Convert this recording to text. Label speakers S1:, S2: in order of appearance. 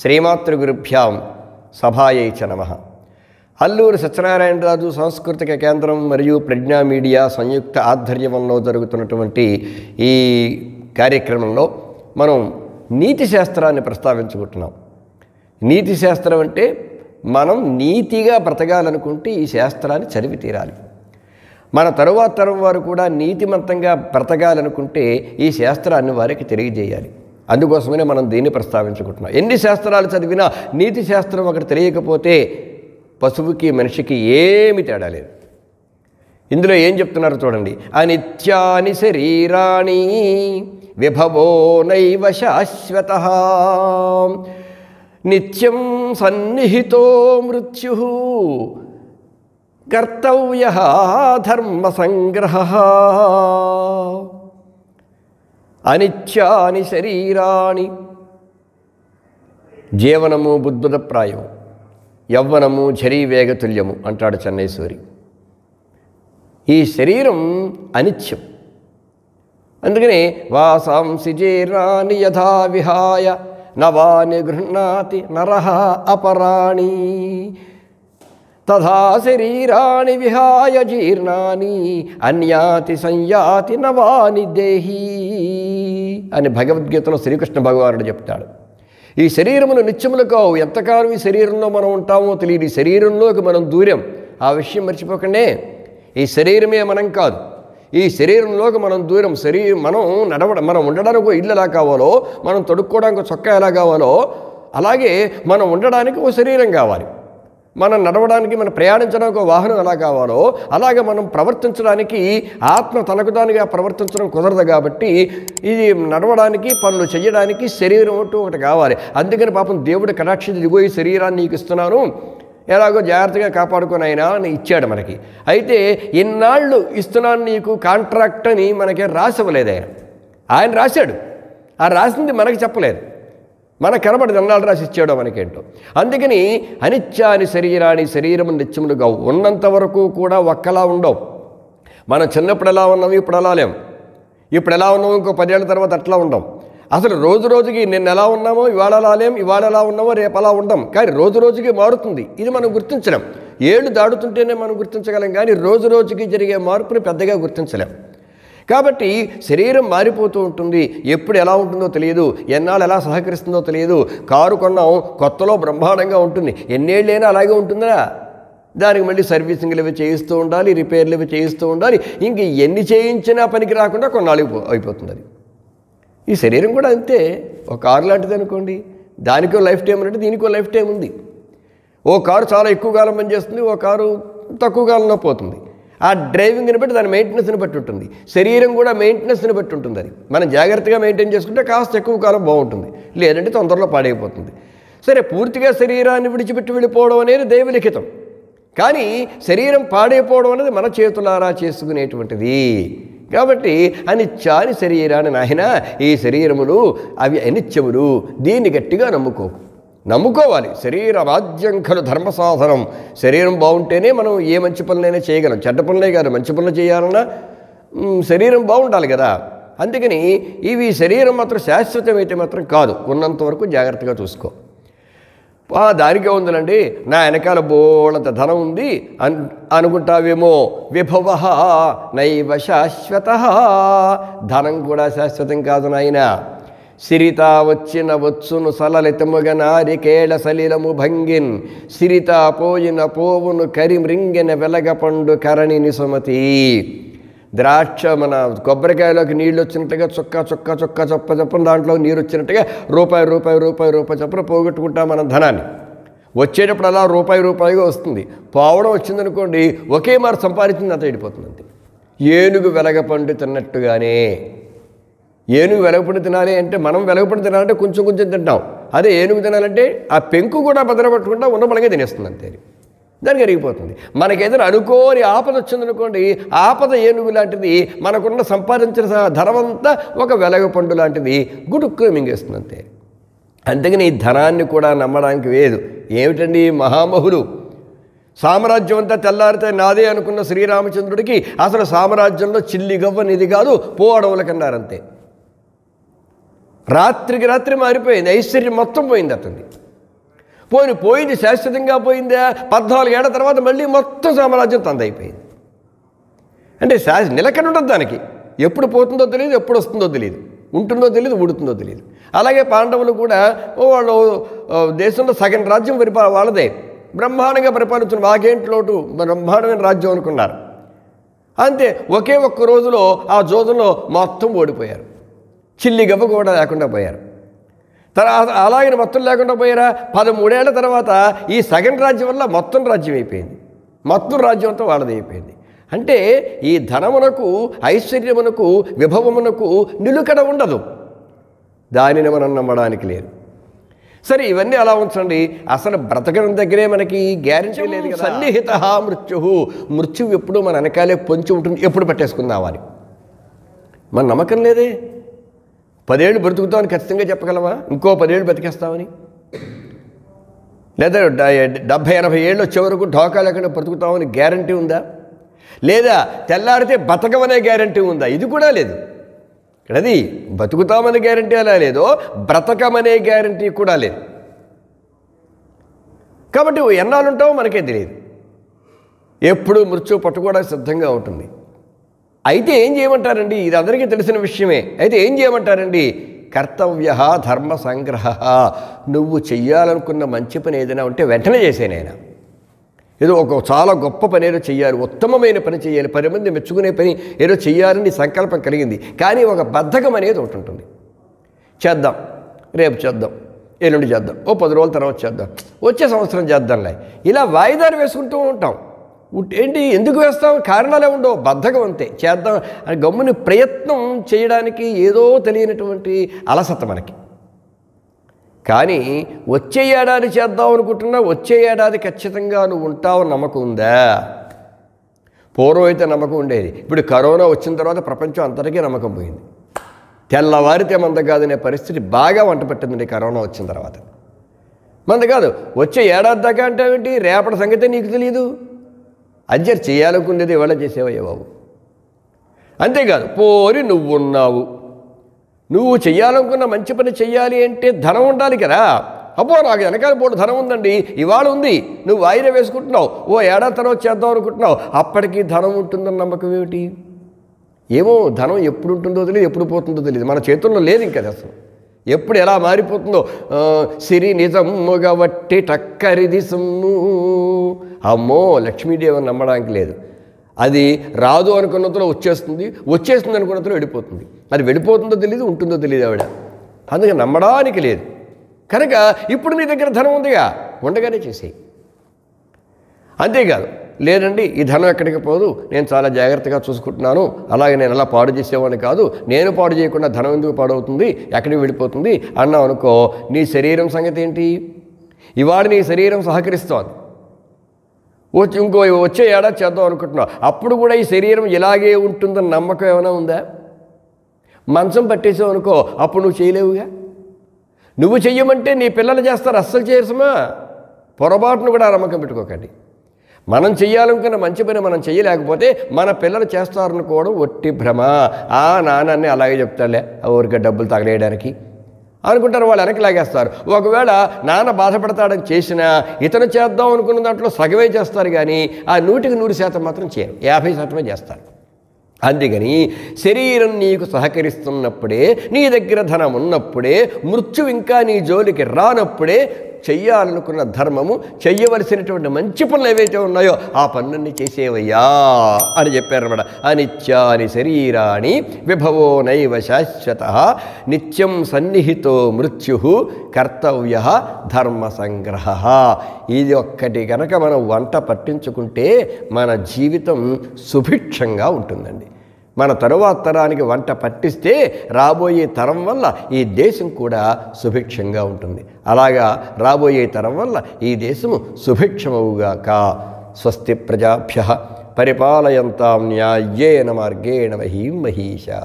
S1: శ్రీమాతృగురుభ్యాం సభాయైచ నమ అల్లూరు సత్యనారాయణరాజు సాంస్కృతిక కేంద్రం మరియు ప్రజ్ఞా మీడియా సంయుక్త ఆధ్వర్యంలో జరుగుతున్నటువంటి ఈ కార్యక్రమంలో మనం నీతి శాస్త్రాన్ని ప్రస్తావించుకుంటున్నాం నీతి శాస్త్రం అంటే మనం నీతిగా బ్రతకాలనుకుంటే ఈ శాస్త్రాన్ని చదివి తీరాలి మన తరువాత తరం వారు కూడా నీతిమంతంగా బ్రతకాలనుకుంటే ఈ శాస్త్రాన్ని వారికి తెలియజేయాలి అందుకోసమనే మనం దీన్ని ప్రస్తావించుకుంటున్నాం ఎన్ని శాస్త్రాలు చదివినా నీతి శాస్త్రం ఒకటి తెలియకపోతే పశువుకి మనిషికి ఏమి తేడా లేదు ఇందులో ఏం చెప్తున్నారు చూడండి అనిత్యాని శరీరాణి విభవో నైవ శాశ్వత నిత్యం సన్నిహితో మృత్యు కర్తవ్య ధర్మ సంగ్రహ అనిత్యాని శరీరాణి జీవనము బుద్ధుదప్రాయము యవ్వనము వేగతుల్యము అంటాడు చెన్నైశ్వరి ఈ శరీరం అనిత్యం అందుకని వాసాంసి జీర్ణాన్ని యథా విహాయ నవాని గృహ్ణాతి నరహ అపరాణి తథా శరీరాణి విహాయ జీర్ణాన్ని అన్యాతి సంయాతి నవాని దేహీ అని భగవద్గీతలో శ్రీకృష్ణ భగవానుడు చెప్తాడు ఈ శరీరమును నిత్యములు కావు ఎంతకాలం ఈ శరీరంలో మనం ఉంటామో తెలియదు ఈ శరీరంలోకి మనం దూరం ఆ విషయం మర్చిపోకండి ఈ శరీరమే మనం కాదు ఈ శరీరంలోకి మనం దూరం శరీరం మనం నడవడం మనం ఉండడానికి ఇల్లు ఎలా కావాలో మనం తొడుక్కోవడానికి చొక్కా ఎలా కావాలో అలాగే మనం ఉండడానికి ఓ శరీరం కావాలి మనం నడవడానికి మనం ప్రయాణించడానికి ఒక వాహనం ఎలా కావాలో అలాగే మనం ప్రవర్తించడానికి ఆత్మ తనకు దానిగా ప్రవర్తించడం కుదరదు కాబట్టి ఇది నడవడానికి పనులు చేయడానికి శరీరం అంటూ ఒకటి కావాలి అందుకని పాపం దేవుడు కటాక్ష దిగిపోయి శరీరాన్ని నీకు ఇస్తున్నాను ఎలాగో జాగ్రత్తగా కాపాడుకొని అయినా అని ఇచ్చాడు మనకి అయితే ఇన్నాళ్ళు ఇస్తున్నాను నీకు కాంట్రాక్ట్ అని మనకి రాసివ్వలేదు ఆయన ఆయన రాశాడు ఆ రాసింది మనకి చెప్పలేదు మన కనబడి దండాలు రాసి ఇచ్చాడో మనకేంటో అందుకని అనిత్యాని శరీరాన్ని శరీరం నిత్యములుగా ఉన్నంత వరకు కూడా ఒక్కలా ఉండవు మనం చిన్నప్పుడు ఎలా ఉన్నాము ఇప్పుడు ఎలా లేము ఇప్పుడు ఎలా ఉన్నాము ఇంకో పదేళ్ళ తర్వాత అట్లా ఉండం అసలు రోజు రోజుకి నిన్న ఎలా ఉన్నామో ఇవాళ ఎలా లేం ఇవాళ ఎలా ఉన్నామో రేపు అలా ఉండం కానీ రోజు రోజుకి మారుతుంది ఇది మనం గుర్తించలేం ఏళ్ళు దాడుతుంటేనే మనం గుర్తించగలం కానీ రోజు రోజుకి జరిగే మార్పుని పెద్దగా గుర్తించలేం కాబట్టి శరీరం మారిపోతూ ఉంటుంది ఎప్పుడు ఎలా ఉంటుందో తెలియదు ఎన్నాళ్ళు ఎలా సహకరిస్తుందో తెలియదు కారు కొన్నాం కొత్తలో బ్రహ్మాండంగా ఉంటుంది ఎన్నేళ్ళైనా అలాగే ఉంటుందా దానికి మళ్ళీ సర్వీసింగ్లు ఇవి చేయిస్తూ ఉండాలి రిపేర్లు ఇవి చేయిస్తూ ఉండాలి ఇంక ఎన్ని చేయించినా పనికి రాకుండా కొన్నాళ్ళు అయిపోతుంది అది ఈ శరీరం కూడా అంతే ఒక కారు లాంటిది అనుకోండి దానికో లైఫ్ టైం అంటే దీనికో లైఫ్ టైం ఉంది ఓ కారు చాలా ఎక్కువ కాలం పనిచేస్తుంది ఓ కారు తక్కువ కాలంలో పోతుంది ఆ డ్రైవింగ్ని బట్టి దాని మెయింటెనెన్స్ని బట్టి ఉంటుంది శరీరం కూడా మెయింటెనెన్స్ని బట్టి ఉంటుంది అది మనం జాగ్రత్తగా మెయింటైన్ చేసుకుంటే కాస్త ఎక్కువ కాలం బాగుంటుంది లేదంటే తొందరలో పాడైపోతుంది సరే పూర్తిగా శరీరాన్ని విడిచిపెట్టి వెళ్ళిపోవడం అనేది దైవలిఖితం కానీ శరీరం పాడైపోవడం అనేది మన చేతులారా చేసుకునేటువంటిది కాబట్టి అని అనిత్యాని శరీరాన్ని నాయన ఈ శరీరములు అవి అనిత్యములు దీన్ని గట్టిగా నమ్ముకోకు నమ్ముకోవాలి శరీర రాజ్యం ఖలు ధర్మ సాధనం శరీరం బాగుంటేనే మనం ఏ మంచి పనులైనా చేయగలం చెడ్డ పనులే కాదు మంచి పనులు చేయాలన్నా శరీరం బాగుండాలి కదా అందుకని ఇవి శరీరం మాత్రం శాశ్వతం అయితే మాత్రం కాదు ఉన్నంతవరకు జాగ్రత్తగా చూసుకో దానికే ఉందిలండి నా వెనకాల బోళంత ధనం ఉంది అన్ అనుకుంటావేమో విభవ నైవ శాశ్వత ధనం కూడా శాశ్వతం కాదు నాయనా సిరిత వచ్చిన వచ్చును సలలితముగ నారికేళ సలిలము భంగిన్ సిరిత పోయిన పోవును కరిమ్రింగిన వెలగపండు కరణి సుమతి ద్రాక్ష మన కొబ్బరికాయలోకి నీళ్ళు వచ్చినట్టుగా చుక్క చుక్క చుక్క చొప్ప చొప్పన దాంట్లో నీరు వచ్చినట్టుగా రూపాయి రూపాయి రూపాయి రూపాయి చొప్పున పోగొట్టుకుంటాం మనం ధనాన్ని వచ్చేటప్పుడు అలా రూపాయి రూపాయిగా వస్తుంది పోవడం వచ్చిందనుకోండి ఒకే మరి సంపాదించింది అంత వెళ్ళిపోతుంది ఏనుగు వెలగపండు తిన్నట్టుగానే ఏనుగు వెలగపండు తినాలి అంటే మనం వెలగపండు తినాలంటే కొంచెం కొంచెం తింటాం అదే ఏనుగు తినాలంటే ఆ పెంకు కూడా భద్రపట్టకుండా ఉండబలగా తినేస్తుంది అంతే దానికి అరిగిపోతుంది మనకేదైనా అనుకోని ఆపద వచ్చిందనుకోండి ఆపద ఏనుగు లాంటిది మనకున్న సంపాదించిన ధనమంతా ఒక వెలగపండు లాంటిది గుడుక్కు మింగేస్తుంది అంతే అందుకని ఈ ధనాన్ని కూడా నమ్మడానికి లేదు ఏమిటండి మహామహులు సామ్రాజ్యం అంతా తెల్లారితే నాదే అనుకున్న శ్రీరామచంద్రుడికి అసలు సామ్రాజ్యంలో చిల్లి గవ్వనిది కాదు కన్నారంతే రాత్రికి రాత్రి మారిపోయింది ఐశ్వర్యం మొత్తం పోయింది అతనిది పోయి పోయింది శాశ్వతంగా పోయిందా పద్నాలుగు ఏళ్ల తర్వాత మళ్ళీ మొత్తం సామ్రాజ్యం తందైపోయింది అంటే శాశ్వ నిలకడ ఉండదు దానికి ఎప్పుడు పోతుందో తెలియదు ఎప్పుడు వస్తుందో తెలియదు ఉంటుందో తెలియదు ఊడుతుందో తెలియదు అలాగే పాండవులు కూడా వాళ్ళు దేశంలో సగం రాజ్యం పరిపాల వాళ్ళదే బ్రహ్మాండంగా పరిపాలించిన మాకేంటి లోటు బ్రహ్మాండమైన రాజ్యం అనుకున్నారు అంతే ఒకే ఒక్క రోజులో ఆ జోదంలో మొత్తం ఓడిపోయారు చిల్లి గవ్వ కూడా లేకుండా పోయారు తర్వాత అలాగే మొత్తం లేకుండా పోయారా పదమూడేళ్ల తర్వాత ఈ సగం రాజ్యం వల్ల మొత్తం రాజ్యం అయిపోయింది మొత్తం రాజ్యం అంతా వాళ్ళది అంటే ఈ ధనమునకు ఐశ్వర్యమునకు విభవమునకు నిలుకడ ఉండదు దానిని మనం నమ్మడానికి లేదు సరే ఇవన్నీ అలా ఉంచండి అసలు బ్రతకడం దగ్గరే మనకి గ్యారెంటీ లేదు సన్నిహిత మృత్యు మృత్యు ఎప్పుడు మన వెనకాలే పొంచి ఉంటుంది ఎప్పుడు పట్టేసుకుందావాలి మన నమ్మకం లేదే పదేళ్ళు బ్రతుకుతామని ఖచ్చితంగా చెప్పగలవా ఇంకో పదేళ్ళు బ్రతికేస్తామని లేదా డెబ్భై ఎనభై ఏళ్ళు వచ్చే వరకు ఢోకా లేకుండా బ్రతుకుతామని గ్యారంటీ ఉందా లేదా తెల్లారితే బతకమనే గ్యారంటీ ఉందా ఇది కూడా లేదు అది బతుకుతామనే గ్యారంటీ అలా లేదో బ్రతకమనే గ్యారంటీ కూడా లేదు కాబట్టి ఎన్నాళ్ళు ఉంటావో మనకే తెలియదు ఎప్పుడు మృత్యు పట్టుకోవడానికి సిద్ధంగా ఉంటుంది అయితే ఏం చేయమంటారండి ఇది అందరికీ తెలిసిన విషయమే అయితే ఏం చేయమంటారండి కర్తవ్య ధర్మ సంగ్రహ నువ్వు చెయ్యాలనుకున్న మంచి పని ఏదైనా ఉంటే వెంటనే చేసే ఆయన ఏదో ఒక చాలా గొప్ప పని ఏదో చేయాలి ఉత్తమమైన పని చేయాలి పది మంది మెచ్చుకునే పని ఏదో చేయాలని సంకల్పం కలిగింది కానీ ఒక బద్ధకం అనేది ఒకటి ఉంటుంది చేద్దాం రేపు చేద్దాం ఎల్లుండి చేద్దాం ఓ పది రోజుల తర్వాత చేద్దాం వచ్చే సంవత్సరం చేద్దాంలే ఇలా వాయిదాలు వేసుకుంటూ ఉంటాం ఏంటి ఎందుకు వేస్తాం కారణాలే ఉండవు బద్ధకం అంతే చేద్దాం అని గమ్ముని ప్రయత్నం చేయడానికి ఏదో తెలియనటువంటి అలసత మనకి కానీ వచ్చే ఏడాది చేద్దాం అనుకుంటున్నా వచ్చే ఏడాది ఖచ్చితంగా నువ్వు ఉంటావు నమ్మకం ఉందా పూర్వం అయితే నమ్మకం ఉండేది ఇప్పుడు కరోనా వచ్చిన తర్వాత ప్రపంచం అంతటికీ నమ్మకం పోయింది తెల్లవారితే మంద కాదనే పరిస్థితి బాగా వంట పెట్టిందండి కరోనా వచ్చిన తర్వాత మంద కాదు వచ్చే ఏడాది దాకా అంటే ఏంటి రేపటి సంగతే నీకు తెలియదు అజ్జర్ చేయాలనుకునేది ఇవాళ చేసేవయ్యే బాబు అంతేకాదు పోరి నువ్వున్నావు నువ్వు చేయాలనుకున్న మంచి పని చేయాలి అంటే ధనం ఉండాలి కదా అబ్బో నాకు వెనకాల పోటు ధనం ఉందండి ఇవాళ ఉంది నువ్వు వాయిదా వేసుకుంటున్నావు ఓ ఏడాది తర్వాత చేద్దాం అనుకుంటున్నావు అప్పటికి ధనం ఉంటుందన్న నమ్మకం ఏమిటి ఏమో ధనం ఎప్పుడు ఉంటుందో తెలియదు ఎప్పుడు పోతుందో తెలియదు మన చేతుల్లో లేదు ఇంకా అసలు ఎప్పుడు ఎలా మారిపోతుందో సిరి నిజం వట్టి టక్కరిది సొమ్ము అమ్మో లక్ష్మీదేవి నమ్మడానికి లేదు అది రాదు అనుకున్నతో వచ్చేస్తుంది వచ్చేస్తుంది అనుకున్నతో వెళ్ళిపోతుంది అది వెళ్ళిపోతుందో తెలియదు ఉంటుందో తెలియదు ఆవిడ అందుకే నమ్మడానికి లేదు కనుక ఇప్పుడు నీ దగ్గర ధనం ఉందిగా ఉండగానే చేసేయి అంతేకాదు లేదండి ఈ ధనం ఎక్కడికి పోదు నేను చాలా జాగ్రత్తగా చూసుకుంటున్నాను అలాగే నేను అలా పాడు చేసేవాడిని కాదు నేను పాడు చేయకుండా ధనం ఎందుకు పాడవుతుంది ఎక్కడికి వెళ్ళిపోతుంది అన్నావు అనుకో నీ శరీరం సంగతి ఏంటి ఇవాడు నీ శరీరం సహకరిస్తోంది వచ్చి ఇంకో వచ్చే ఏడాది చేద్దాం అనుకుంటున్నావు అప్పుడు కూడా ఈ శరీరం ఇలాగే ఉంటుందని నమ్మకం ఏమైనా ఉందా మంచం పట్టేసావు అనుకో అప్పుడు నువ్వు చేయలేవుగా నువ్వు చెయ్యమంటే నీ పిల్లలు చేస్తారు అస్సలు చేయసమా పొరపాటును కూడా నమ్మకం పెట్టుకోకండి మనం చేయాలనుకున్న మంచి పని మనం చేయలేకపోతే మన పిల్లలు చేస్తారనుకోవడం ఒట్టి భ్రమ ఆ నాన్నని అలాగే చెప్తాలే ఊరికే డబ్బులు తగలేయడానికి అనుకుంటారు వాళ్ళు వెనక్కి లాగేస్తారు ఒకవేళ నాన్న బాధపడతాడని చేసినా ఇతను చేద్దాం అనుకున్న దాంట్లో సగమే చేస్తారు కానీ ఆ నూటికి నూరు శాతం మాత్రం చేయరు యాభై శాతమే చేస్తారు అందుకని శరీరం నీకు సహకరిస్తున్నప్పుడే నీ దగ్గర ధనం ఉన్నప్పుడే మృత్యు ఇంకా నీ జోలికి రానప్పుడే చెయ్యాలనుకున్న ధర్మము చెయ్యవలసినటువంటి మంచి పనులు ఏవైతే ఉన్నాయో ఆ పనులన్నీ చేసేవయ్యా అని చెప్పారనమాట అనిత్యాని శరీరాన్ని విభవో నైవ శాశ్వత నిత్యం సన్నిహితో మృత్యు కర్తవ్య ధర్మ సంగ్రహ ఇది ఒక్కటి కనుక మనం వంట పట్టించుకుంటే మన జీవితం సుభిక్షంగా ఉంటుందండి మన తరువాత తరానికి వంట పట్టిస్తే రాబోయే తరం వల్ల ఈ దేశం కూడా సుభిక్షంగా ఉంటుంది అలాగా రాబోయే తరం వల్ల ఈ దేశము సుభిక్షమవుగాక స్వస్తి ప్రజాభ్య పరిపాలయంతాం న్యాయ్యేన మార్గేణ మహీం మహీషా